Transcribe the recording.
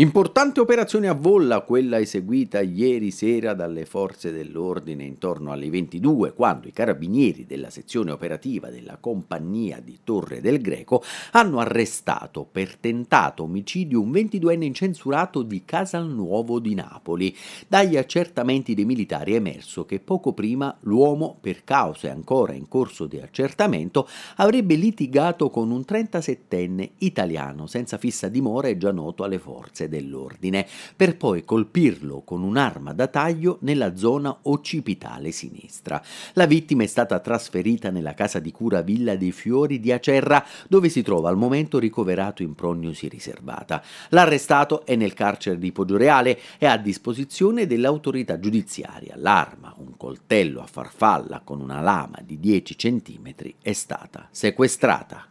Importante operazione a Volla, quella eseguita ieri sera dalle forze dell'ordine intorno alle 22, quando i carabinieri della sezione operativa della compagnia di Torre del Greco hanno arrestato per tentato omicidio un 22enne incensurato di Casalnuovo di Napoli. Dagli accertamenti dei militari è emerso che poco prima l'uomo, per cause ancora in corso di accertamento, avrebbe litigato con un 37enne italiano senza fissa dimora e già noto alle forze dell'ordine, per poi colpirlo con un'arma da taglio nella zona occipitale sinistra. La vittima è stata trasferita nella casa di cura Villa dei Fiori di Acerra, dove si trova al momento ricoverato in prognosi riservata. L'arrestato è nel carcere di Poggioreale e a disposizione dell'autorità giudiziaria. L'arma, un coltello a farfalla con una lama di 10 cm, è stata sequestrata.